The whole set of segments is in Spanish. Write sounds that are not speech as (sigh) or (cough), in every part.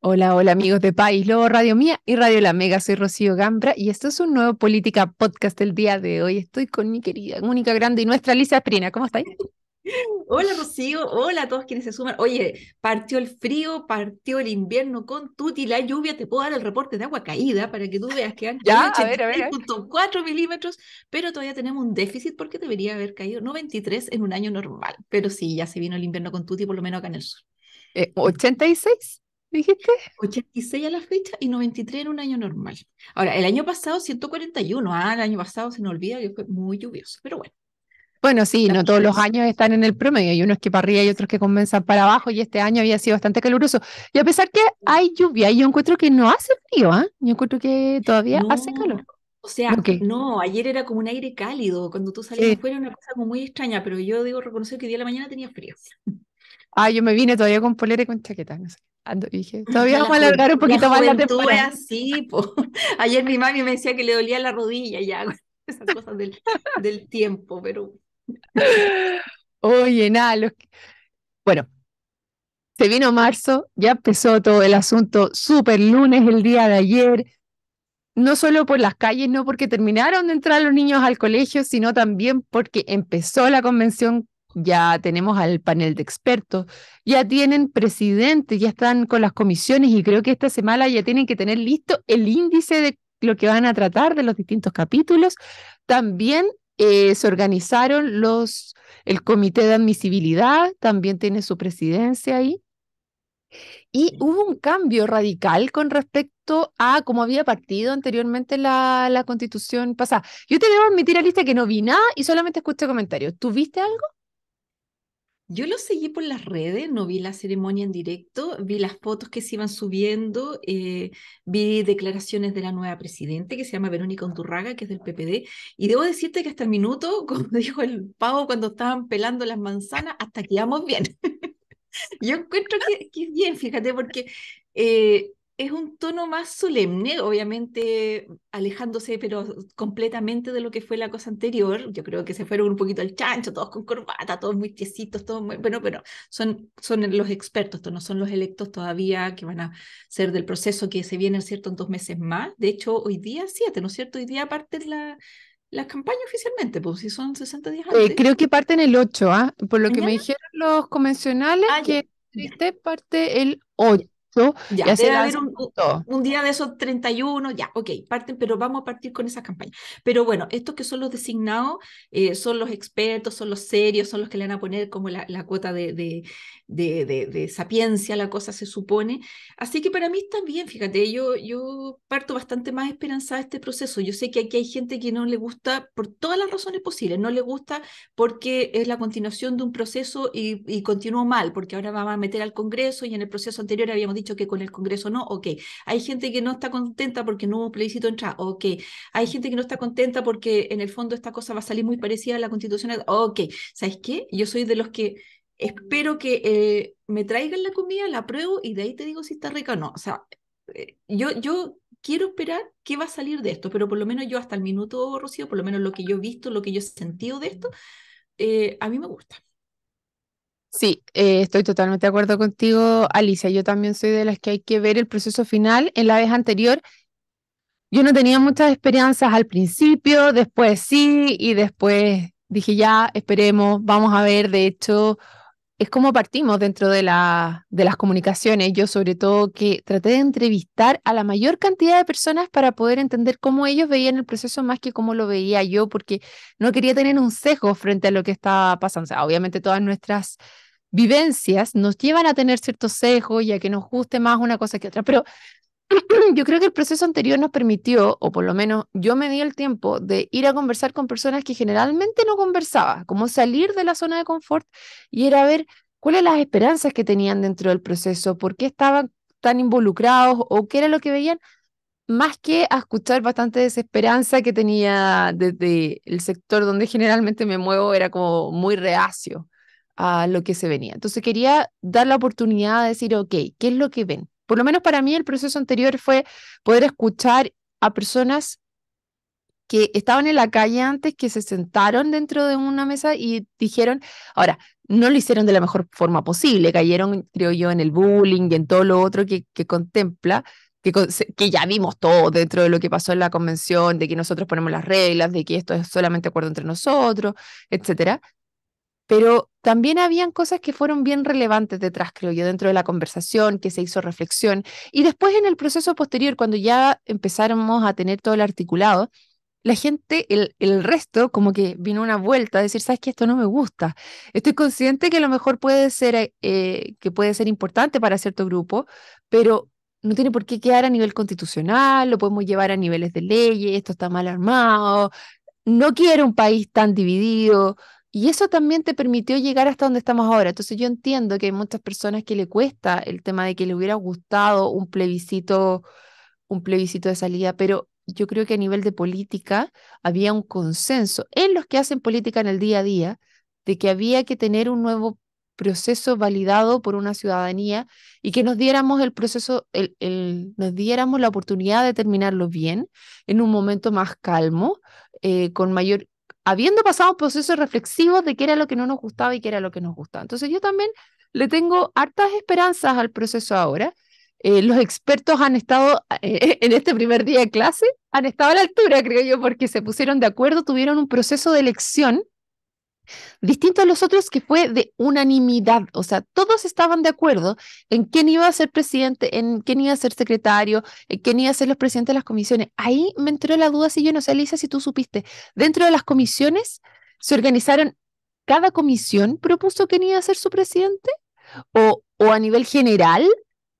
Hola, hola amigos de País Lobo Radio Mía y Radio La Mega. Soy Rocío Gambra y esto es un nuevo Política Podcast el día de hoy. Estoy con mi querida, única grande y nuestra Alicia Esprina. ¿Cómo estáis? (laughs) Hola Rocío, hola a todos quienes se suman. Oye, partió el frío, partió el invierno con tuti, la lluvia. Te puedo dar el reporte de agua caída para que tú veas que han (laughs) caído 83.4 milímetros, pero todavía tenemos un déficit porque debería haber caído 93 en un año normal. Pero sí, ya se vino el invierno con tuti, por lo menos acá en el sur. 86 eh, dijiste? 86 a la fecha y 93 en un año normal. Ahora, el año pasado 141, ah, el año pasado se nos olvida que fue muy lluvioso, pero bueno. Bueno, sí, no todos los años están en el promedio, hay unos que para arriba y otros que comienzan para abajo y este año había sido bastante caluroso. Y a pesar que hay lluvia, yo encuentro que no hace frío, ¿eh? yo encuentro que todavía hace calor. O sea, no, ayer era como un aire cálido, cuando tú salías fuera afuera una cosa como muy extraña, pero yo digo reconocer que día de la mañana tenía frío. Ah, yo me vine todavía con polera y con chaqueta, no dije, todavía vamos a alargar un poquito más la temporada. (laughs) Ayer mi mami me decía que le dolía la rodilla ya, (laughs) esas cosas del, tiempo, pero... Oye, nada, bueno, se vino marzo, ya empezó todo el asunto, súper lunes el día de ayer, no solo por las calles, no porque terminaron de entrar los niños al colegio, sino también porque empezó la convención ya tenemos al panel de expertos, ya tienen presidentes, ya están con las comisiones y creo que esta semana ya tienen que tener listo el índice de lo que van a tratar de los distintos capítulos. También eh, se organizaron los, el comité de admisibilidad, también tiene su presidencia ahí. Y hubo un cambio radical con respecto a cómo había partido anteriormente la, constitución pasada. Yo te debo admitir, a lista que no vi nada y solamente escuché comentarios. ¿Tuviste algo? Yo lo seguí por las redes, no vi la ceremonia en directo, vi las fotos que se iban subiendo, eh, vi declaraciones de la nueva presidente que se llama Verónica Onturraga, que es del PPD, y debo decirte que hasta el minuto, (laughs) como dijo el pavo cuando estaban pelando las manzanas, hasta que vamos bien. (laughs) Yo encuentro que, es bien, fíjate, porque eh, es un tono más solemne, obviamente alejándose, pero completamente de lo que fue la cosa anterior. Yo creo que se fueron un poquito al chancho, todos con corbata, todos muy tiesitos, todos muy, bueno, pero son, son los expertos, no son los electos todavía que van a ser del proceso que se viene, ¿cierto?, en dos meses más. De hecho, hoy día siete, ¿no es cierto? Hoy día parte la, la campaña oficialmente, pues si son 60 días eh, antes. creo que parten el 8, ¿ah? por lo que me dijeron los convencionales, ah, que parte el 8 ya, debe haber un, un, día de esos 31, ya, ok, parten, pero vamos a partir con esa campaña. Pero bueno, estos que son los designados eh, son los expertos, son los serios, son los que le van a poner como la, la cuota de, de, de, de, sapiencia, la cosa se supone. Así que para mí está bien, fíjate, yo, yo parto bastante más esperanzada este proceso. Yo sé que aquí hay gente que no le gusta por todas las razones posibles, no le gusta porque es la continuación de un proceso y, y continuó mal, porque ahora vamos a meter al Congreso y en el proceso anterior habíamos dicho que con el Congreso no, ok. Hay gente que no está contenta porque no hubo plebiscito entrada, ok. Hay gente que no está contenta porque en el fondo esta cosa va a salir muy parecida a la Constitución, ok. ¿Sabes qué? Yo soy de los que espero que eh, me traigan la comida, la pruebo y de ahí te digo si está rica o no. O sea, eh, yo, yo quiero esperar qué va a salir de esto, pero por lo menos yo hasta el minuto, Rocío, por lo menos lo que yo he visto, lo que yo he sentido de esto, eh, a mí me gusta. Sí, eh, estoy totalmente de acuerdo contigo, Alicia. Yo también soy de las que hay que ver el proceso final. En la vez anterior, yo no tenía muchas experiencias al principio, después sí, y después dije ya, esperemos, vamos a ver. De hecho, es como partimos dentro de, la, de las comunicaciones. Yo sobre todo que traté de entrevistar a la mayor cantidad de personas para poder entender cómo ellos veían el proceso más que cómo lo veía yo, porque no quería tener un sesgo frente a lo que estaba pasando. sea, obviamente todas nuestras vivencias nos llevan a tener ciertos sesgos y a que nos guste más una cosa que otra. Pero (clears throat) yo creo que el proceso anterior nos permitió, o por lo menos yo me di el tiempo de ir a conversar con personas que generalmente no conversaba, como salir de la zona de confort y era ver cuáles las esperanzas que tenían dentro del proceso, por qué estaban tan involucrados o qué era lo que veían, más que escuchar bastante desesperanza que tenía desde el sector donde generalmente me muevo, era como muy reacio a lo que se venía. Entonces quería dar la oportunidad de decir, ok, ¿qué es lo que ven? Por lo menos para mí el proceso anterior fue poder escuchar a personas que estaban en la calle antes, que se sentaron dentro de una mesa y dijeron, ahora, no lo hicieron de la mejor forma posible, cayeron, creo yo, en el bullying y en todo lo otro que, que contempla, que, que, ya vimos todo dentro de lo que pasó en la convención, de que nosotros ponemos las reglas, de que esto es solamente acuerdo entre nosotros, etcétera. Pero también habían cosas que fueron bien relevantes detrás, creo yo, dentro de la conversación, que se hizo reflexión. Y después en el proceso posterior, cuando ya empezáramos a tener todo el articulado, la gente, el, resto, como que vino una vuelta a decir, sabes que esto no me gusta. Estoy consciente que a lo mejor puede ser, eh, eh, que puede ser importante para cierto grupo, pero no tiene por qué quedar a nivel constitucional, lo podemos llevar a niveles de leyes, esto está mal armado, no quiero un país tan dividido, y eso también te permitió llegar hasta donde estamos ahora. Entonces yo entiendo que hay muchas personas que le cuesta el tema de que le hubiera gustado un plebiscito, un plebiscito de salida, pero yo creo que a nivel de política había un consenso en los que hacen política en el día a día de que había que tener un nuevo proceso validado por una ciudadanía y que nos diéramos el proceso, el, nos diéramos la oportunidad de terminarlo bien, en un momento más calmo, eh, con mayor habiendo pasado procesos reflexivos de qué era lo que no nos gustaba y qué era lo que nos gustaba. Entonces yo también le tengo hartas esperanzas al proceso ahora. Eh, los expertos han estado eh, (laughs) en este primer día de clase, han estado a la altura, creo yo, porque se pusieron de acuerdo, tuvieron un proceso de elección Distinto a los otros que fue de unanimidad, o sea, todos estaban de acuerdo en quién iba a ser presidente, en quién iba a ser secretario, en quién iba a ser los presidentes de las comisiones. Ahí me entró la duda si yo no sé, Elisa, si tú supiste. Dentro de las comisiones se organizaron, cada comisión propuso quién iba a ser su presidente o, o a nivel general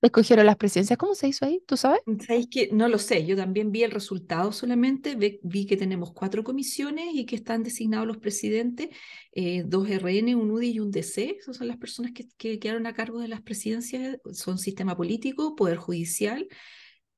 escogieron las presidencias. ¿Cómo se hizo ahí? ¿Tú sabes? Mm, Sabéis que no lo sé. Yo también vi el resultado solamente. Vi, que tenemos cuatro comisiones y que están designados los presidentes, eh, dos RN, un UDI y un DC. Esas son las personas que, quedaron a cargo de las presidencias. Son sistema político, poder judicial,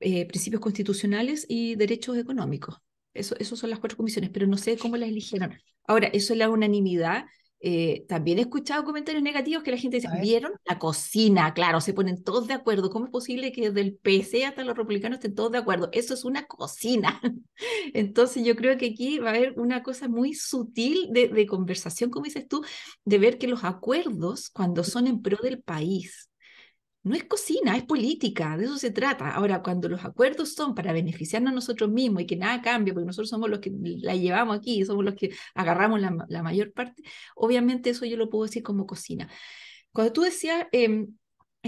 eh, principios constitucionales y derechos económicos. Esas eso son las cuatro comisiones, pero no sé cómo las eligieron. Ahora, eso es la unanimidad eh, también he escuchado comentarios negativos que la gente dice, ¿vieron? La cocina, claro, se ponen todos de acuerdo. ¿Cómo es posible que desde el PC hasta los republicanos estén todos de acuerdo? Eso es una cocina. (laughs) Entonces yo creo que aquí va a haber una cosa muy sutil de, de conversación, como dices tú, de ver que los acuerdos, cuando son en pro del país, no es cocina, es política, de eso se trata. Ahora, cuando los acuerdos son para beneficiarnos a nosotros mismos y que nada cambie, porque nosotros somos los que la llevamos aquí, somos los que agarramos la, mayor parte, obviamente eso yo lo puedo decir como cocina. Cuando tú decías, em,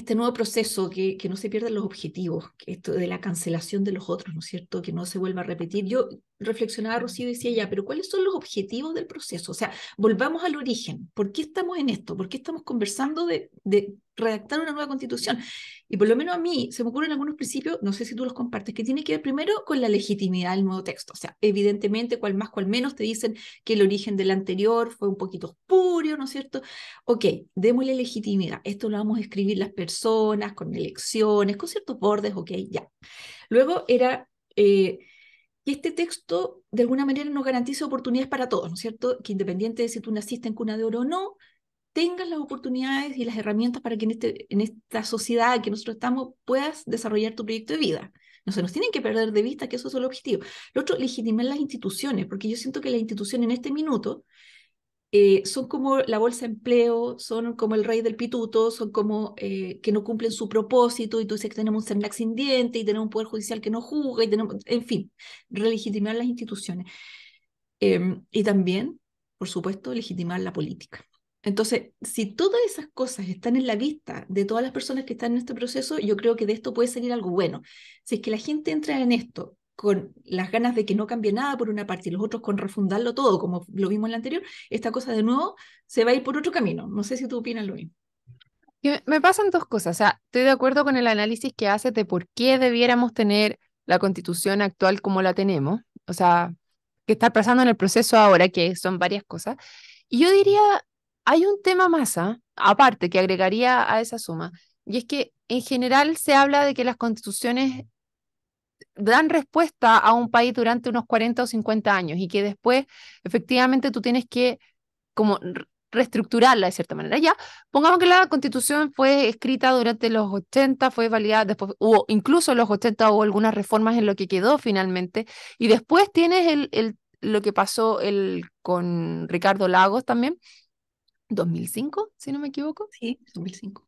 este nuevo proceso, que, que, no se pierdan los objetivos, esto de la cancelación de los otros, ¿no es cierto? Que no se vuelva a repetir. Yo reflexionaba, Rocío, y decía ya, pero ¿cuáles son los objetivos del proceso? O sea, volvamos al origen. ¿Por qué estamos en esto? ¿Por qué estamos conversando de, de redactar una nueva constitución? Y por lo menos a mí se me ocurren algunos principios, no sé si tú los compartes, que tiene que ver primero con la legitimidad del nuevo texto. O sea, evidentemente, cual más, cual menos, te dicen que el origen del anterior fue un poquito espurio, ¿no es cierto? Ok, démosle legitimidad. Esto lo vamos a escribir las personas, con elecciones, con ciertos bordes, ok, ya. Luego era... Eh, este texto de alguna manera nos garantiza oportunidades para todos, ¿no es cierto? Que independiente de si tú naciste en cuna de oro o no, tengas las oportunidades y las herramientas para que en, este, en esta sociedad que nosotros estamos puedas desarrollar tu proyecto de vida. No se nos tienen que perder de vista que eso es el objetivo. Lo otro, legitimar las instituciones, porque yo siento que las instituciones en este minuto eh, son como la bolsa de empleo, son como el rey del pituto, son como eh, que no cumplen su propósito y tú dices que tenemos un CERNAC sin y tenemos un poder judicial que no juzga y tenemos, en fin, relegitimar las instituciones. Em, y también, por supuesto, legitimar la política. Entonces, si todas esas cosas están en la vista de todas las personas que están en este proceso, yo creo que de esto puede salir algo bueno. Si es que la gente entra en esto con las ganas de que no cambie nada por una parte y los otros con refundarlo todo, como lo vimos en la anterior, esta cosa de nuevo se va a ir por otro camino. No sé si tú opinas lo mismo. Me pasan dos cosas. O sea, estoy de acuerdo con el análisis que haces de por qué debiéramos tener la constitución actual como la tenemos. O sea, que está pasando en el proceso ahora, que son varias cosas. Y yo diría hay un tema más, ¿ah? aparte, que agregaría a esa suma, y es que en general se habla de que las constituciones dan respuesta a un país durante unos 40 o 50 años y que después efectivamente tú tienes que como reestructurarla de cierta manera. Ya, pongamos que la constitución fue escrita durante los 80, fue validada después, hubo incluso en los 80 hubo algunas reformas en lo que quedó finalmente, y después tienes el, el, lo que pasó el, con Ricardo Lagos también, 2005, si no me equivoco. Sí, 2005.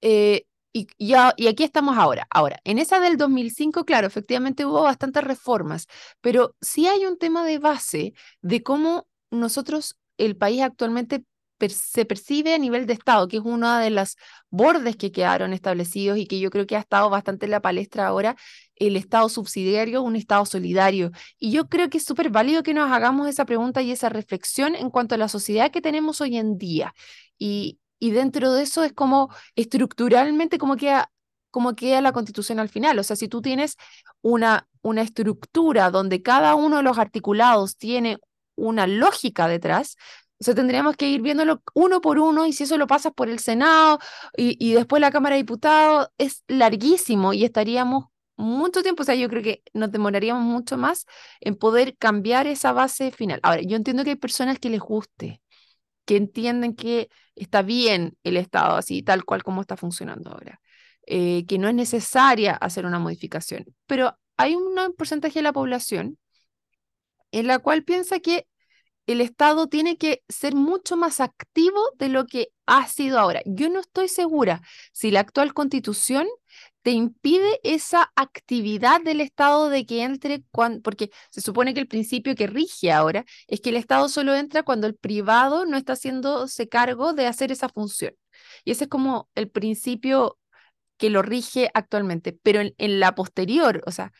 Eh, y, y, aquí estamos ahora. Ahora, en esa del 2005, claro, efectivamente hubo bastantes reformas, pero sí hay un tema de base de cómo nosotros, el país actualmente se percibe a nivel de Estado, que es uno de los bordes que quedaron establecidos y que yo creo que ha estado bastante en la palestra ahora, el Estado subsidiario, un Estado solidario. Y yo creo que es súper válido que nos hagamos esa pregunta y esa reflexión en cuanto a la sociedad que tenemos hoy en día. Y, dentro de eso es como estructuralmente como queda como queda la constitución al final. O sea, si tú tienes una, una estructura donde cada uno de los articulados tiene una lógica detrás, o sea, tendríamos que ir viéndolo uno por uno y si eso lo pasas por el Senado y, y después la Cámara de Diputados, es larguísimo y estaríamos mucho tiempo, o sea, yo creo que nos demoraríamos mucho más en poder cambiar esa base final. Ahora, yo entiendo que hay personas que les guste, que entienden que está bien el Estado así, tal cual como está funcionando ahora, eh, que no es necesaria hacer una modificación, pero hay un porcentaje de la población en la cual piensa que el Estado tiene que ser mucho más activo de lo que ha sido ahora. Yo no estoy segura si la actual constitución te impide esa actividad del Estado de que entre cuando, porque se supone que el principio que rige ahora es que el Estado solo entra cuando el privado no está haciéndose cargo de hacer esa función. Y ese es como el principio que lo rige actualmente, pero en, en la posterior, o sea,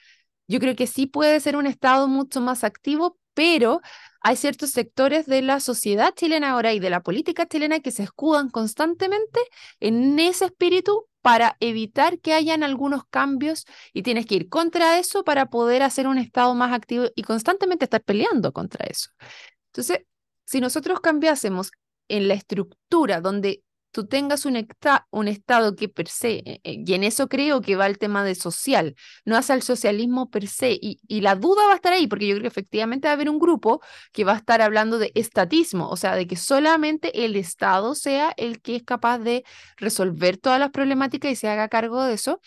yo creo que sí puede ser un Estado mucho más activo, pero hay ciertos sectores de la sociedad chilena ahora y de la política chilena que se escudan constantemente en ese espíritu para evitar que hayan algunos cambios y tienes que ir contra eso para poder hacer un Estado más activo y constantemente estar peleando contra eso. Entonces, si nosotros cambiásemos en la estructura donde tú tengas un, un Estado que per se, eh, eh, y en eso creo que va el tema de social, no hace el socialismo per se, y, y la duda va a estar ahí, porque yo creo que efectivamente va a haber un grupo que va a estar hablando de estatismo, o sea, de que solamente el Estado sea el que es capaz de resolver todas las problemáticas y se haga cargo de eso,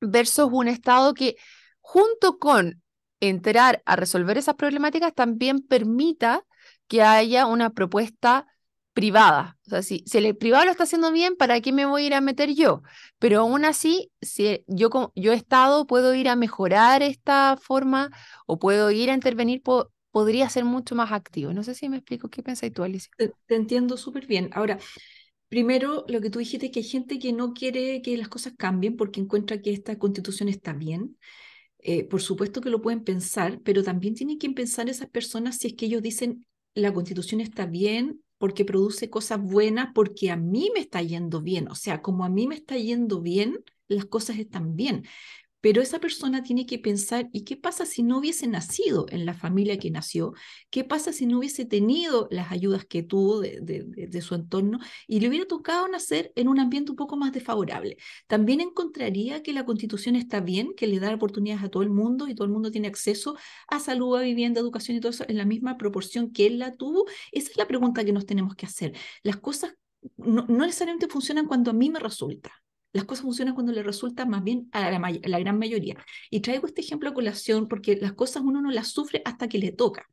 versus un Estado que junto con entrar a resolver esas problemáticas también permita que haya una propuesta privada. O sea, si, el privado lo está haciendo bien, ¿para qué me voy a ir a meter yo? Pero aún así, si yo, yo he estado, puedo ir a mejorar esta forma o puedo ir a intervenir, podría ser mucho más activo. No sé si me explico qué pensáis tú, Alicia. Te, entiendo súper bien. Ahora, primero, lo que tú dijiste, que hay gente que no quiere que las cosas cambien porque encuentra que esta constitución está bien. Eh, por supuesto que lo pueden pensar, pero también tienen que pensar esas personas si es que ellos dicen la constitución está bien porque produce cosas buenas, porque a mí me está yendo bien. O sea, como a mí me está yendo bien, las cosas están bien. Pero esa persona tiene que pensar, ¿y qué pasa si no hubiese nacido en la familia que nació? ¿Qué pasa si no hubiese tenido las ayudas que tuvo de, su entorno y le hubiera tocado nacer en un ambiente un poco más desfavorable? También encontraría que la constitución está bien, que le da oportunidades a todo el mundo y todo el mundo tiene acceso a salud, a vivienda, educación y todo eso en la misma proporción que él la tuvo. Esa es la pregunta que nos tenemos que hacer. Las cosas no necesariamente funcionan cuando a mí me resulta. Las cosas funcionan cuando le resulta más bien a la, la gran mayoría. Y traigo este ejemplo a colación porque las cosas uno no las sufre hasta que le toca.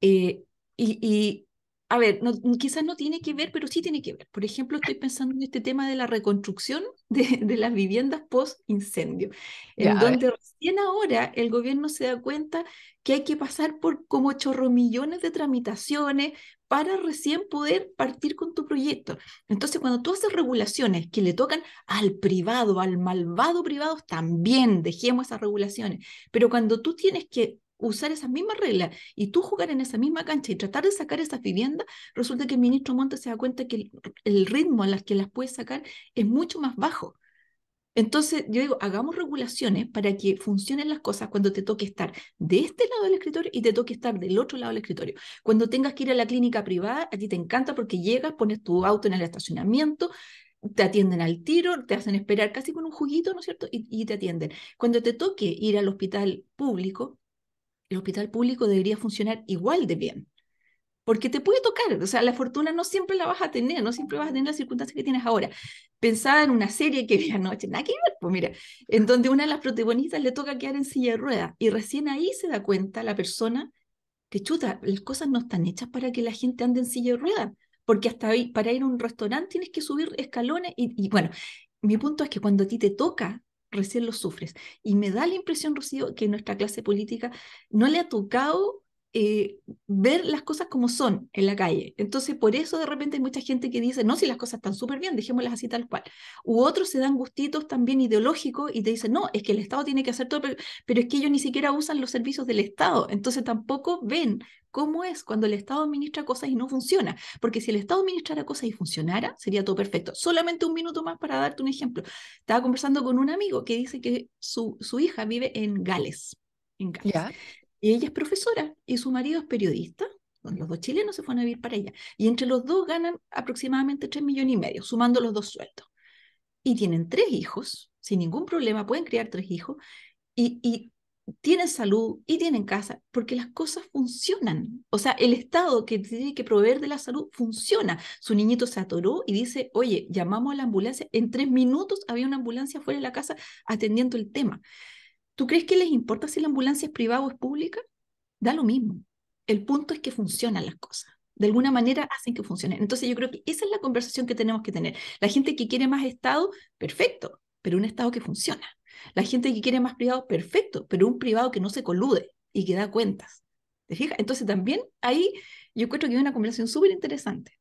Eh, y a ver, quizás no tiene que ver, pero sí tiene que ver. Por ejemplo, estoy pensando en este tema de la reconstrucción (laughs) de, las viviendas post incendio, en donde recién ahora el gobierno se da cuenta que hay que pasar por como chorro millones de tramitaciones para recién poder partir con tu proyecto. Entonces, cuando tú haces regulaciones que le tocan al privado, al malvado privado, también dejemos esas regulaciones. Pero cuando tú tienes que usar esas mismas reglas y tú jugar en esa misma cancha y tratar de sacar esas viviendas, resulta que el ministro Montes se da cuenta que el, ritmo en las que las puede sacar es mucho más bajo. Entonces, yo digo, hagamos regulaciones para que funcionen las cosas cuando te toque estar de este lado del escritorio y te toque estar del otro lado del escritorio. Cuando tengas que ir a la clínica privada, a ti te encanta porque llegas, pones tu auto en el estacionamiento, te atienden al tiro, te hacen esperar casi con un juguito, ¿no es cierto? Y, y te atienden. Cuando te toque ir al hospital público, el hospital público debería funcionar igual de bien. Porque te puede tocar, o sea, la fortuna no siempre la vas a tener, no siempre vas a tener las circunstancias que tienes ahora. Pensaba en una serie que vi anoche, nada que ver, pues mira, en donde una de las protagonistas le toca quedar en silla de ruedas y recién ahí se da cuenta la persona que chuta, las cosas no están hechas para que la gente ande en silla de ruedas, porque hasta ahí, para ir a un restaurante tienes que subir escalones y, y bueno, mi punto es que cuando a ti te toca recién lo sufres. Y me da la impresión, Rocío, que nuestra clase política no le ha tocado eh, ver las cosas como son en la calle. Entonces, por eso de repente hay mucha gente que dice, no, si las cosas están súper bien, dejémoslas así tal cual. U otros se dan gustitos también ideológicos y te dicen, no, es que el Estado tiene que hacer todo, pero es que ellos ni siquiera usan los servicios del Estado. Entonces, tampoco ven cómo es cuando el Estado administra cosas y no funciona. Porque si el Estado administrara cosas y funcionara, sería todo perfecto. Solamente un minuto más para darte un ejemplo. Estaba conversando con un amigo que dice que su, hija vive en Gales. En Y ella es profesora y su marido es periodista. Los dos chilenos se fueron a vivir para ella. Y entre los dos ganan aproximadamente 3 millones y medio, sumando los dos sueldos. Y tienen tres hijos, sin ningún problema, pueden criar tres hijos. Y, y tienen salud y tienen casa, porque las cosas funcionan. O sea, el Estado que tiene que proveer de la salud funciona. Su niñito se atoró y dice, oye, llamamos a la ambulancia. En tres minutos había una ambulancia fuera de la casa atendiendo el tema. ¿Tú crees que les importa si la ambulancia es privada o es pública? Da lo mismo. El punto es que funcionan las cosas de alguna manera hacen que funcione. Entonces yo creo que esa es la conversación que tenemos que tener. La gente que quiere más Estado, perfecto, pero un Estado que funciona. La gente que quiere más privado, perfecto, pero un privado que no se colude y que da cuentas. ¿Te fijas? Entonces también ahí yo encuentro que hay una conversación súper interesante.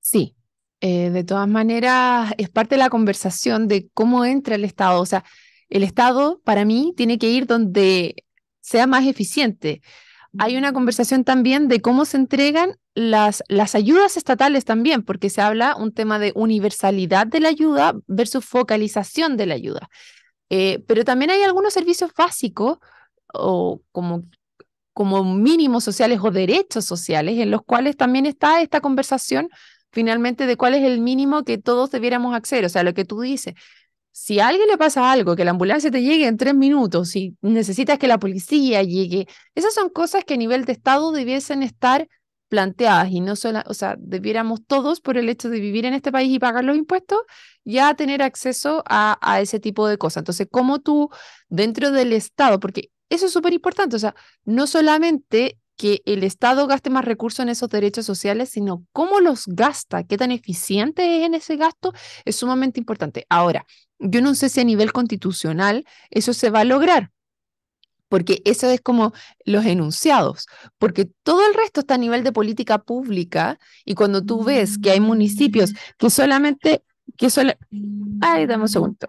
Sí, eh, de todas maneras es parte de la conversación de cómo entra el Estado. O sea, el Estado para mí tiene que ir donde sea más eficiente hay una conversación también de cómo se entregan las, las ayudas estatales también, porque se habla un tema de universalidad de la ayuda versus focalización de la ayuda. Eh, pero también hay algunos servicios básicos o como, como mínimos sociales o derechos sociales en los cuales también está esta conversación finalmente de cuál es el mínimo que todos debiéramos acceder, o sea, lo que tú dices, si a alguien le pasa algo, que la ambulancia te llegue en tres minutos, si necesitas que la policía llegue, esas son cosas que a nivel de Estado debiesen estar planteadas y no solo, o sea, debiéramos todos por el hecho de vivir en este país y pagar los impuestos, ya tener acceso a, a ese tipo de cosas. Entonces, ¿cómo tú dentro del Estado? Porque eso es súper importante, o sea, no solamente que el Estado gaste más recursos en esos derechos sociales, sino cómo los gasta, qué tan eficiente es en ese gasto, es sumamente importante. Ahora, yo no sé si a nivel constitucional eso se va a lograr, porque eso es como los enunciados, porque todo el resto está a nivel de política pública y cuando tú ves que hay municipios que solamente, que solo... Ay, dame un segundo.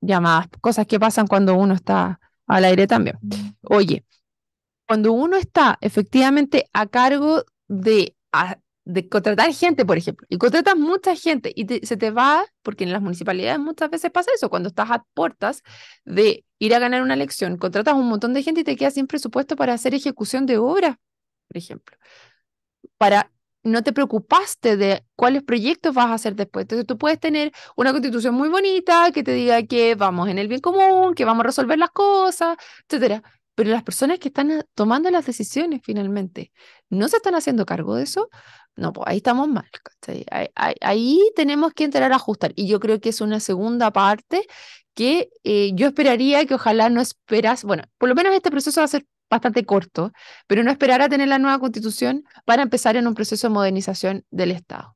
Llamadas, cosas que pasan cuando uno está al aire también. Oye, cuando uno está efectivamente a cargo de, de contratar gente, por ejemplo, y contratas mucha gente y se te va, porque en las municipalidades muchas veces pasa eso, cuando estás a puertas de ir a ganar una elección, contratas un montón de gente y te queda sin presupuesto para hacer ejecución de obra, por ejemplo. Para no te preocupaste de cuáles proyectos vas a hacer después. Entonces tú puedes tener una constitución muy bonita que te diga que vamos en el bien común, que vamos a resolver las cosas, etcétera pero las personas que están eh, tomando las decisiones finalmente no se están haciendo cargo de eso, no, pues ahí estamos mal. Ahí, tenemos que entrar a ajustar. Y yo creo que es una segunda parte que eh, yo esperaría que ojalá no esperas, bueno, por lo menos este proceso va a ser bastante corto, pero no esperar a tener la nueva constitución para empezar en un proceso de modernización del Estado.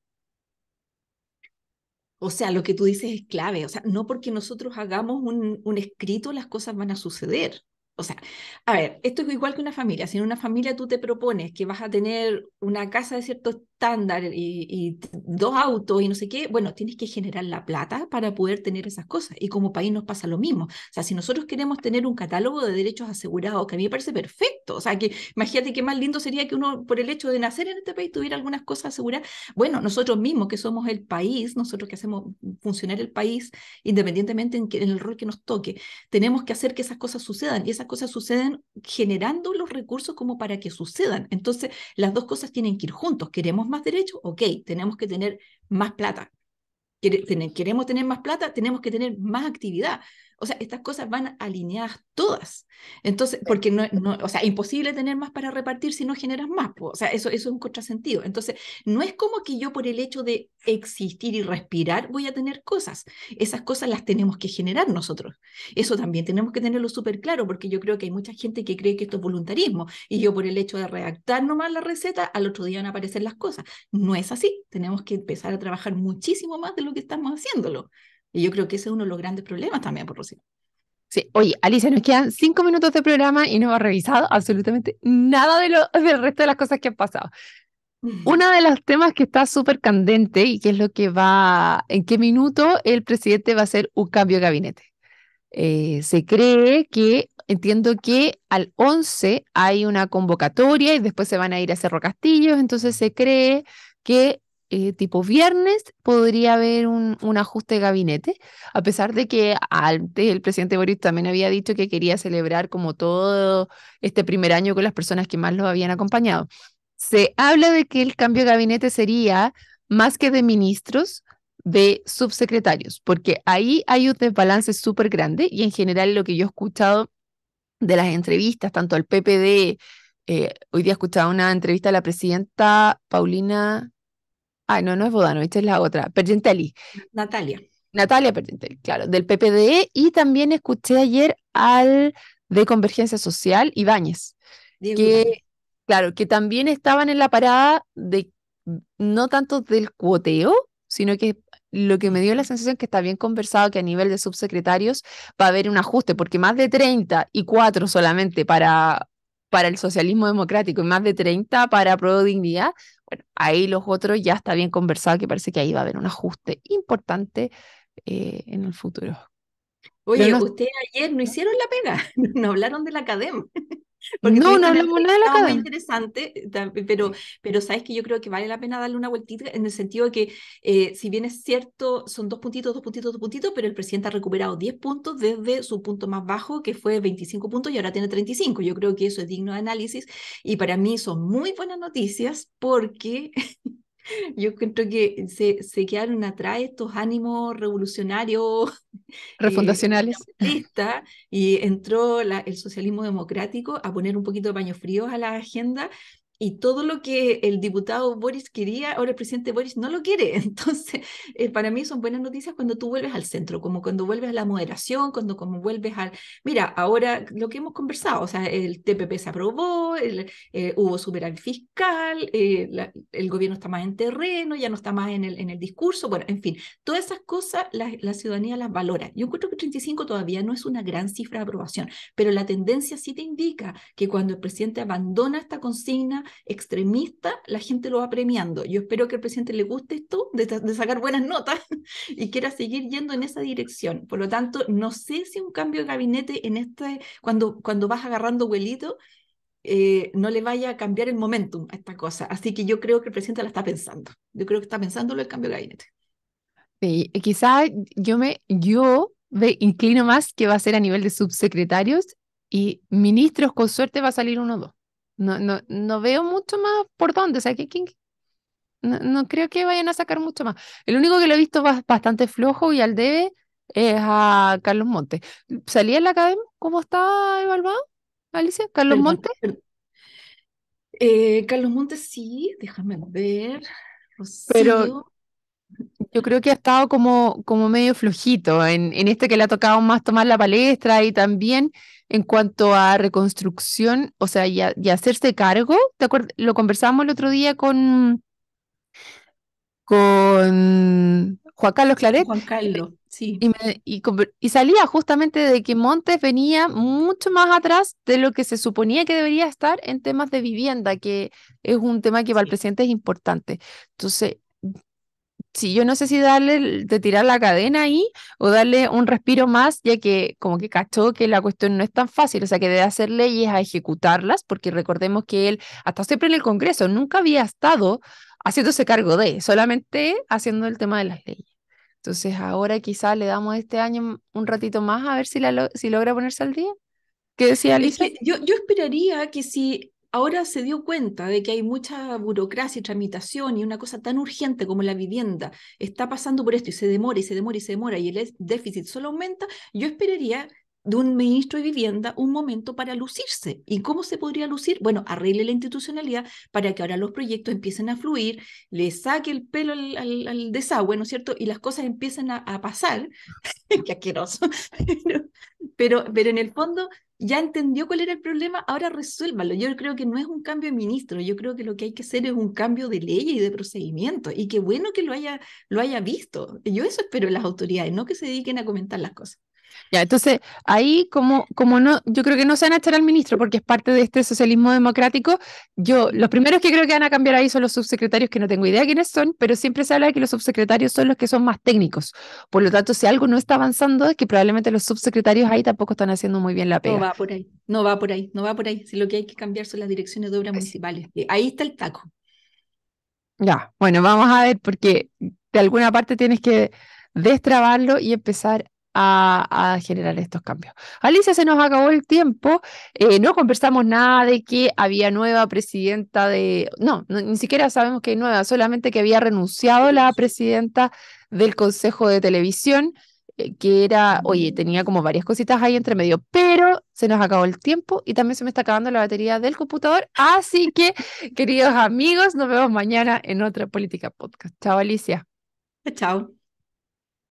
O sea, lo que tú dices es clave. O sea, no porque nosotros hagamos un escrito las cosas van a suceder o sea, a ver, esto es igual que una familia. Si en una familia tú te propones que vas a tener una casa de ciertos estándar y, dos autos y no sé qué, bueno, tienes que generar la plata para poder tener esas cosas. Y como país nos pasa lo mismo. O sea, si nosotros queremos tener un catálogo de derechos asegurados, que a mí me parece perfecto, o sea, que imagínate qué más lindo sería que uno, por el hecho de nacer en este país, tuviera algunas cosas aseguradas. Bueno, nosotros mismos que somos el país, nosotros que hacemos funcionar el país, independientemente en, que, en el rol que nos toque, tenemos que hacer que esas cosas sucedan. Y esas cosas suceden generando los recursos como para que sucedan. Entonces, las dos cosas tienen que ir juntos. Queremos más derechos? Ok, tenemos que tener más plata. ¿Queremos tener más plata? Tenemos que tener más actividad. O sea, estas cosas van alineadas todas. Entonces, porque no, o sea, imposible tener más para repartir si no generas más. O sea, eso, eso es un contrasentido. Entonces, no es como que yo por el hecho de existir y respirar voy a tener cosas. Esas cosas las tenemos que generar nosotros. Eso también tenemos que tenerlo súper claro, porque yo creo que hay mucha gente que cree que esto es voluntarismo. Y yo por el hecho de redactar nomás la receta, al otro día van a aparecer las cosas. No es así. Tenemos que empezar a trabajar muchísimo más de lo que estamos haciéndolo. Y yo creo que ese es uno de los grandes problemas también por Rusia. Sí, oye, Alicia, nos quedan cinco minutos de programa y no hemos revisado absolutamente nada de del resto de las cosas que han pasado. Uno de los temas que está súper candente y que es lo que va, en qué minuto el presidente va a hacer un cambio de gabinete. Eh, se cree que, entiendo que al 11 hay una convocatoria y después se van a ir a Cerro Castillo, entonces se cree que eh, tipo viernes podría haber un, ajuste de gabinete, a pesar de que antes el presidente Boris también había dicho que quería celebrar como todo este primer año con las personas que más lo habían acompañado. Se habla de que el cambio de gabinete sería más que de ministros, de subsecretarios, porque ahí hay un desbalance súper grande y en general lo que yo he escuchado de las entrevistas, tanto al PPD, eh, hoy día he escuchado una entrevista a la presidenta Paulina Ay, no, no es esta es la otra. Pergentelli. Natalia. Natalia Pergentelli, claro, del PPDE Y también escuché ayer al de Convergencia Social, Ibáñez. Que, claro, que también estaban en la parada de no tanto del cuoteo, sino que lo que me dio la sensación es que está bien conversado que a nivel de subsecretarios va a haber un ajuste, porque más de 30 y 4 solamente para para el socialismo democrático y más de 30 para pro dignidad, bueno, ahí los otros ya está bien conversado que parece que ahí va a haber un ajuste importante eh, en el futuro. Oye, ustedes ayer no hicieron la pena, (laughs) no hablaron de la academia no, no hablamos nada de la cadena. Muy interesante, eh, pero, pero sabes que yo creo que vale la pena darle una vueltita en el sentido de que, eh, si bien es cierto, son dos puntitos, dos puntitos, dos puntitos, pero el presidente ha recuperado 10 puntos desde su punto más bajo, que fue 25 puntos, y ahora tiene 35. Yo creo que eso es digno de análisis, y para mí son muy buenas noticias porque. (laughs) yo creo que se, se quedaron atrás estos ánimos revolucionarios refundacionales. (laughs) Y, entró el socialismo democrático a poner un poquito de paño fríos a la agenda y todo lo que el diputado Boris quería, ahora el presidente Boris no lo quiere. (laughs) Entonces, eh, para mí son buenas noticias cuando tú vuelves al centro, como cuando vuelves a la moderación, cuando como vuelves al... Mira, ahora lo que hemos conversado, o sea, el TPP se aprobó, eh, hubo superávit fiscal, eh, el gobierno está más en terreno, ya no está más en el, en el discurso, bueno, en fin, todas esas cosas la, la ciudadanía las valora. Yo encuentro que 35 todavía no es una gran cifra de aprobación, pero la tendencia sí te indica que cuando el presidente abandona esta consigna, extremista, la gente lo va premiando. Yo espero que al presidente le guste esto, de, sacar buenas notas (laughs) y quiera seguir yendo en esa dirección. Por lo tanto, no sé si un cambio de gabinete en este, cuando, cuando vas agarrando vuelito, eh, no le vaya a cambiar el momentum a esta cosa. Así que yo creo que el presidente la está pensando. Yo creo que está pensándolo el cambio de gabinete. Sí, quizá yo me yo me inclino más que va a ser a nivel de subsecretarios y ministros, con suerte va a salir uno o dos. No, veo mucho más por dónde. O sea, no, creo que vayan a sacar mucho más. El único que lo he visto bastante flojo y al debe es a Carlos Montes. ¿Salía en la academia? ¿Cómo está evaluado, Alicia? ¿Carlos Monte Montes? Eh, Carlos Montes sí, déjame ver. Pero yo creo que ha estado como, como medio flojito en, este que le ha tocado más tomar la palestra y también en cuanto a reconstrucción, o sea, y, hacerse cargo, ¿te acuerdas? Lo conversamos el otro día con, con Juan Carlos Claret. Juan Carlos, sí. Y, y, salía justamente de que Montes venía mucho más atrás de lo que se suponía que debería estar en temas de vivienda, que es un tema que para el presidente es importante. Entonces, sí, yo no sé si darle de tirar la cadena ahí o darle un respiro más, ya que como que cachó que la cuestión no es tan fácil, o sea, que de hacer leyes a ejecutarlas, porque recordemos que él hasta siempre en el Congreso nunca había estado haciéndose cargo de, solamente haciendo el tema de las leyes. Entonces ahora quizás le damos este año un ratito más a ver si, si logra ponerse al día. ¿Qué decía Alicia? yo esperaría que si ahora se dio cuenta de que hay mucha burocracia y tramitación y una cosa tan urgente como la vivienda está pasando por esto y se demora y se demora y se demora y el déficit solo aumenta, yo esperaría de un ministro de vivienda un momento para lucirse. ¿Y cómo se podría lucir? Bueno, arregle la institucionalidad para que ahora los proyectos empiecen a fluir, le saque el pelo al, desagüe, ¿no es cierto? Y las cosas empiezan a, pasar. (laughs) Qué asqueroso. (laughs) pero, pero en el fondo ya entendió cuál era el problema, ahora resuélvalo. Yo creo que no es un cambio de ministro, yo creo que lo que hay que hacer es un cambio de ley y de procedimiento. Y qué bueno que lo haya, lo haya visto. Yo eso espero de las autoridades, no que se dediquen a comentar las cosas. Ya, entonces ahí como, como no, yo creo que no se van a echar al ministro porque es parte de este socialismo democrático. Yo, los primeros que creo que van a cambiar ahí son los subsecretarios, que no tengo idea quiénes son, pero siempre se habla de que los subsecretarios son los que son más técnicos. Por lo tanto, si algo no está avanzando, es que probablemente los subsecretarios ahí tampoco están haciendo muy bien la pega. No va por ahí, no va por ahí, no va por ahí. Si lo que hay que cambiar son las direcciones de obras municipales. Eh, ahí está el taco. Ya, bueno, vamos a ver porque de alguna parte tienes que destrabarlo y empezar a, generar estos cambios. Alicia, se nos acabó el tiempo, eh, no conversamos nada de que había nueva presidenta de, no, ni siquiera sabemos que hay nueva, solamente que había renunciado la presidenta del Consejo de Televisión, eh, que era, oye, mm. tenía como varias cositas ahí entre medio, pero se nos acabó el tiempo y también se me está acabando la batería del computador, así que, queridos amigos, nos vemos mañana en otra Política Podcast. Chao, Alicia. Chao.